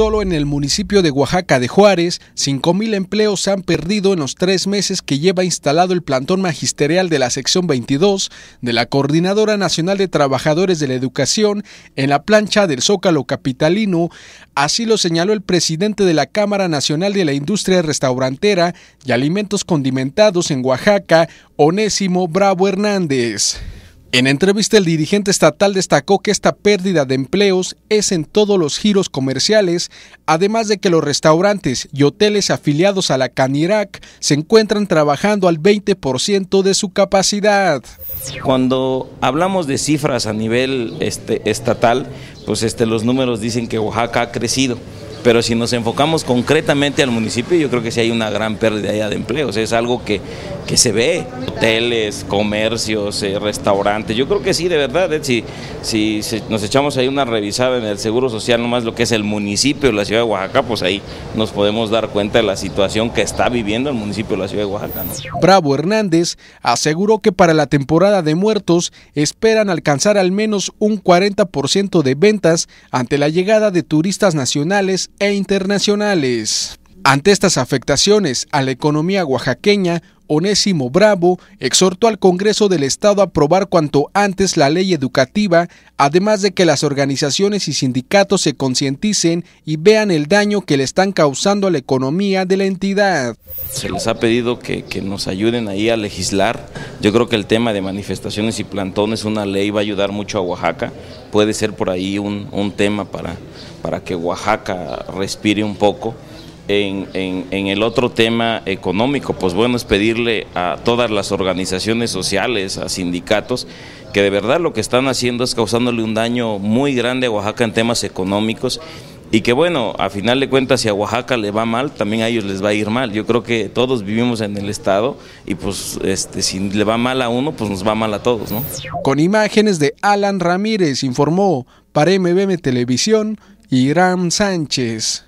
Solo en el municipio de Oaxaca de Juárez, 5.000 empleos se han perdido en los tres meses que lleva instalado el plantón magisterial de la sección 22 de la Coordinadora Nacional de Trabajadores de la Educación en la plancha del Zócalo Capitalino. Así lo señaló el presidente de la Cámara Nacional de la Industria Restaurantera y Alimentos Condimentados en Oaxaca, Onésimo Bravo Hernández. En entrevista el dirigente estatal destacó que esta pérdida de empleos es en todos los giros comerciales, además de que los restaurantes y hoteles afiliados a la Canirac se encuentran trabajando al 20% de su capacidad. Cuando hablamos de cifras a nivel este, estatal, pues este, los números dicen que Oaxaca ha crecido. Pero si nos enfocamos concretamente al municipio, yo creo que sí hay una gran pérdida de empleos. Es algo que, que se ve. Hoteles, comercios, eh, restaurantes. Yo creo que sí, de verdad. Eh, si, si nos echamos ahí una revisada en el Seguro Social, nomás lo que es el municipio de la ciudad de Oaxaca, pues ahí nos podemos dar cuenta de la situación que está viviendo el municipio de la ciudad de Oaxaca. Bravo Hernández aseguró que para la temporada de muertos esperan alcanzar al menos un 40% de ventas ante la llegada de turistas nacionales e internacionales. Ante estas afectaciones a la economía oaxaqueña, Onésimo Bravo exhortó al Congreso del Estado a aprobar cuanto antes la ley educativa, además de que las organizaciones y sindicatos se concienticen y vean el daño que le están causando a la economía de la entidad. Se les ha pedido que, nos ayuden ahí a legislar. Yo creo que el tema de manifestaciones y plantones, una ley va a ayudar mucho a Oaxaca. Puede ser por ahí un, tema para, para que Oaxaca respire un poco. En, el otro tema económico, pues bueno, es pedirle a todas las organizaciones sociales, a sindicatos, que de verdad lo que están haciendo es causándole un daño muy grande a Oaxaca en temas económicos y que bueno, a final de cuentas si a Oaxaca le va mal, también a ellos les va a ir mal. Yo creo que todos vivimos en el estado y pues este, si le va mal a uno, pues nos va mal a todos, ¿no? Con imágenes de Alan Ramírez informó para MBM Televisión, Irán Sánchez.